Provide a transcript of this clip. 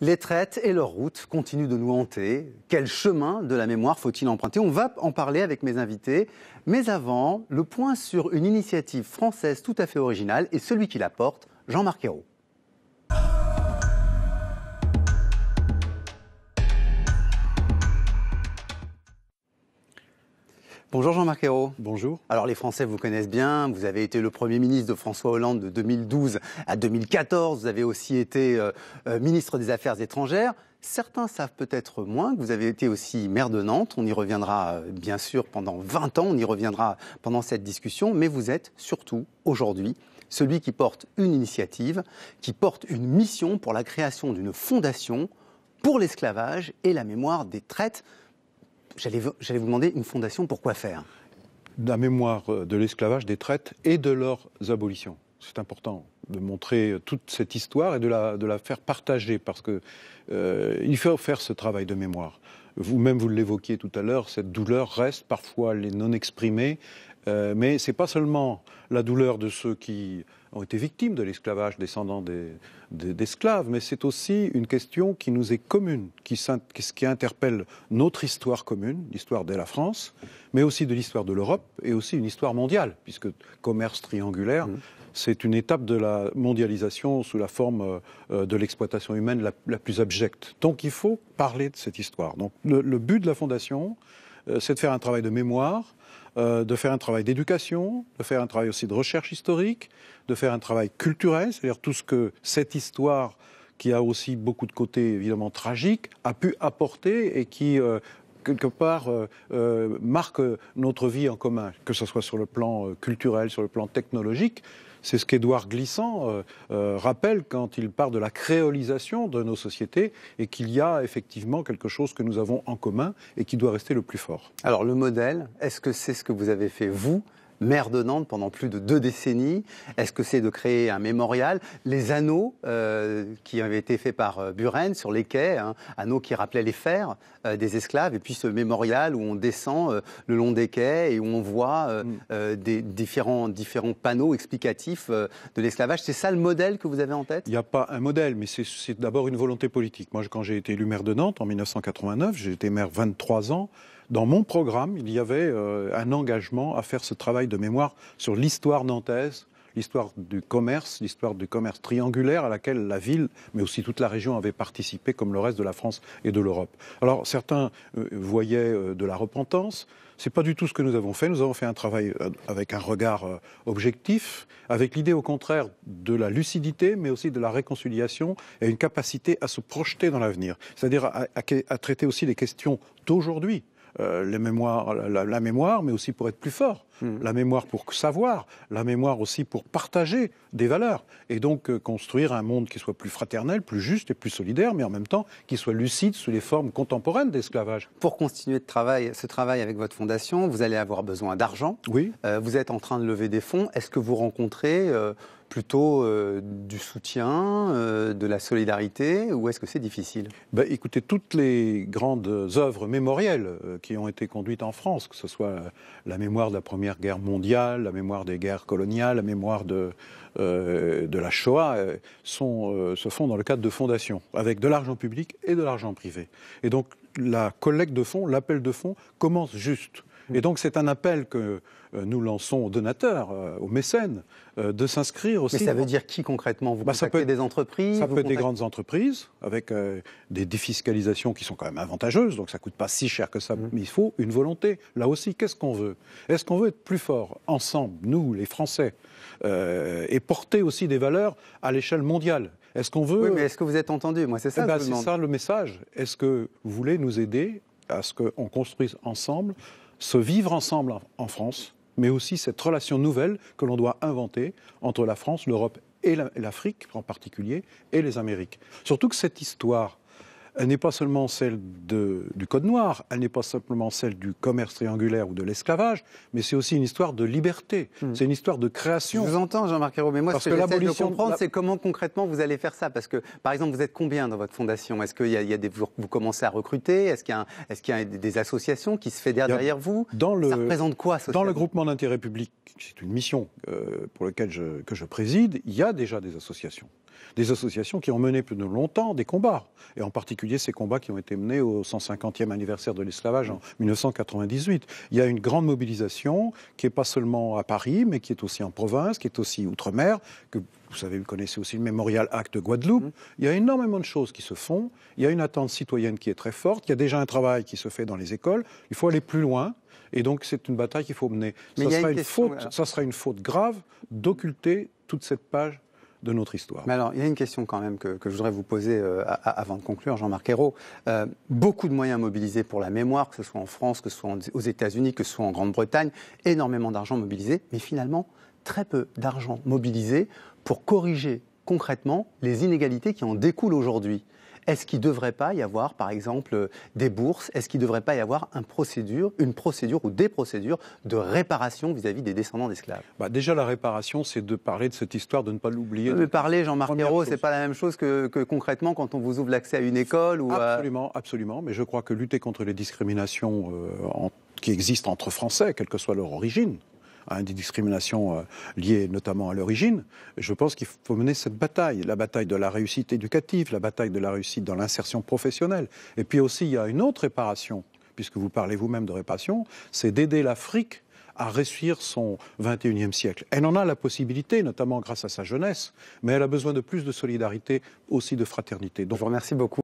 Les traites et leurs routes continuent de nous hanter. Quel chemin de la mémoire faut-il emprunter On va en parler avec mes invités. Mais avant, le point sur une initiative française tout à fait originale et celui qui la porte, Jean-Marc Bonjour Jean-Marc Ayrault. Bonjour. Alors les Français vous connaissent bien, vous avez été le Premier ministre de François Hollande de 2012 à 2014, vous avez aussi été euh, euh, ministre des Affaires étrangères. Certains savent peut-être moins que vous avez été aussi maire de Nantes, on y reviendra euh, bien sûr pendant 20 ans, on y reviendra pendant cette discussion, mais vous êtes surtout aujourd'hui celui qui porte une initiative, qui porte une mission pour la création d'une fondation pour l'esclavage et la mémoire des traites. J'allais vous demander une fondation pour quoi faire La mémoire euh, de l'esclavage, des traites et de leurs abolitions. C'est important de montrer euh, toute cette histoire et de la, faire partager parce qu'il euh, faut faire ce travail de mémoire. Vous-même, vous, l'évoquiez tout à l'heure, cette douleur reste parfois les non exprimée, euh, mais ce n'est pas seulement la douleur de ceux qui ont été victimes de l'esclavage, descendants d'esclaves, mais c'est aussi une question qui nous est commune, qui, interpelle notre histoire commune, l'histoire de la France, mais aussi de l'histoire de l'Europe et aussi une histoire mondiale, puisque commerce triangulaire, mmh. c'est une étape de la mondialisation sous la forme euh, de l'exploitation humaine la, plus abjecte. Donc il faut parler de cette histoire. Donc le, but de la Fondation, euh, c'est de faire un travail de mémoire euh, de faire un travail d'éducation, de faire un travail aussi de recherche historique, de faire un travail culturel, c'est-à-dire tout ce que cette histoire qui a aussi beaucoup de côtés évidemment tragiques, a pu apporter et qui euh, quelque part euh, marque notre vie en commun, que ce soit sur le plan culturel, sur le plan technologique. C'est ce qu'Edouard Glissant euh, euh, rappelle quand il parle de la créolisation de nos sociétés et qu'il y a effectivement quelque chose que nous avons en commun et qui doit rester le plus fort. Alors le modèle, est-ce que c'est ce que vous avez fait vous maire de Nantes pendant plus de deux décennies Est-ce que c'est de créer un mémorial Les anneaux euh, qui avaient été faits par euh, Buren sur les quais, hein, anneaux qui rappelaient les fers euh, des esclaves, et puis ce mémorial où on descend le long des quais et où on voit mm. des différents, différents panneaux explicatifs de l'esclavage. C'est ça le modèle que vous avez en tête Il n'y a pas un modèle, mais c'est d'abord une volonté politique. Moi, quand j'ai été élu maire de Nantes en 1989, j'ai été maire 23 ans. Dans mon programme, il y avait euh, un engagement à faire ce travail de mémoire sur l'histoire nantaise, l'histoire du commerce, l'histoire du commerce triangulaire à laquelle la ville, mais aussi toute la région avait participé, comme le reste de la France et de l'Europe. Alors certains euh, voyaient euh, de la repentance. ce n'est pas du tout ce que nous avons fait. Nous avons fait un travail avec un regard objectif, avec l'idée au contraire de la lucidité, mais aussi de la réconciliation et une capacité à se projeter dans l'avenir. C'est-à-dire à traiter aussi les questions d'aujourd'hui, euh, les la, mémoire, mais aussi pour être plus fort. Hmm. La mémoire pour savoir, la mémoire aussi pour partager des valeurs. Et donc euh, construire un monde qui soit plus fraternel, plus juste et plus solidaire, mais en même temps qui soit lucide sous les formes contemporaines d'esclavage. Pour continuer ce travail avec votre fondation, vous allez avoir besoin d'argent. Oui. Euh, vous êtes en train de lever des fonds. Est-ce que vous rencontrez plutôt euh, du soutien, euh, de la solidarité, ou est-ce que c'est difficile ben, Écoutez, toutes les grandes œuvres mémorielles euh, qui ont été conduites en France, que ce soit la mémoire de la Première Guerre mondiale, la mémoire des guerres coloniales, la mémoire de, la Shoah, se font dans le cadre de fondations, avec de l'argent public et de l'argent privé. Et donc la collecte de fonds, l'appel de fonds commence juste et donc c'est un appel que euh, nous lançons aux donateurs, euh, aux mécènes, euh, de s'inscrire aussi. Mais ça veut dire qui concrètement Vous bah, ça peut être des entreprises Ça peut être des grandes entreprises, avec des défiscalisations qui sont quand même avantageuses, donc ça ne coûte pas si cher que ça, mmh. mais il faut une volonté. Là aussi, qu'est-ce qu'on veut Est-ce qu'on veut être plus fort, ensemble, nous, les Français, et porter aussi des valeurs à l'échelle mondiale est-ce qu'on veut. Oui, mais est-ce que vous êtes entendu Moi, c'est ça. Eh ben, c'est ça le message. Est-ce que vous voulez nous aider à ce qu'on construise ensemble se vivre ensemble en France, mais aussi cette relation nouvelle que l'on doit inventer entre la France, l'Europe et l'Afrique en particulier, et les Amériques. Surtout que cette histoire elle n'est pas seulement celle du Code noir, elle n'est pas simplement celle du commerce triangulaire ou de l'esclavage, mais c'est aussi une histoire de liberté, hmm. c'est une histoire de création. Je vous entends, Jean-Marc Ayrault, mais moi, ce que, j'essaie de comprendre, c'est comment concrètement vous allez faire ça. Parce que, par exemple, vous êtes combien dans votre fondation Est-ce que y a, des, vous, commencez à recruter Est-ce qu'il y, a des associations qui se fédèrent derrière vous dans le, Ça représente quoi, Dans le groupement d'intérêt public, c'est une mission euh, pour laquelle que je préside, il y a déjà des associations des associations qui ont mené plus de longtemps des combats, et en particulier ces combats qui ont été menés au 150e anniversaire de l'esclavage en 1998. Il y a une grande mobilisation qui n'est pas seulement à Paris, mais qui est aussi en province, qui est aussi outre-mer, que vous savez, vous connaissez aussi le Memorial Act de Guadeloupe. Mmh. Il y a énormément de choses qui se font. Il y a une attente citoyenne qui est très forte. Il y a déjà un travail qui se fait dans les écoles. Il faut aller plus loin. Et donc, c'est une bataille qu'il faut mener. Mais ça sera une faute grave d'occulter toute cette page notre histoire. Mais alors, il y a une question quand même que, je voudrais vous poser euh, avant de conclure, Jean-Marc Ayrault. Euh, beaucoup de moyens mobilisés pour la mémoire, que ce soit en France, que ce soit aux États-Unis, que ce soit en Grande-Bretagne, énormément d'argent mobilisé, mais finalement, très peu d'argent mobilisé pour corriger concrètement les inégalités qui en découlent aujourd'hui. Est-ce qu'il ne devrait pas y avoir, par exemple, euh, des bourses Est-ce qu'il ne devrait pas y avoir procédure, une procédure ou des procédures de réparation vis-à-vis des descendants d'esclaves bah, Déjà, la réparation, c'est de parler de cette histoire, de ne pas l'oublier. Mais parler, Jean-Marc ce n'est pas la même chose que, concrètement quand on vous ouvre l'accès à une école ou Absolument, absolument. Mais je crois que lutter contre les discriminations euh, qui existent entre Français, quelle que soit leur origine, à hein, des discriminations euh, liées notamment à l'origine. Je pense qu'il faut mener cette bataille, la bataille de la réussite éducative, la bataille de la réussite dans l'insertion professionnelle. Et puis aussi, il y a une autre réparation, puisque vous parlez vous-même de réparation, c'est d'aider l'Afrique à réussir son 21e siècle. Elle en a la possibilité, notamment grâce à sa jeunesse, mais elle a besoin de plus de solidarité, aussi de fraternité. Donc, je vous remercie beaucoup.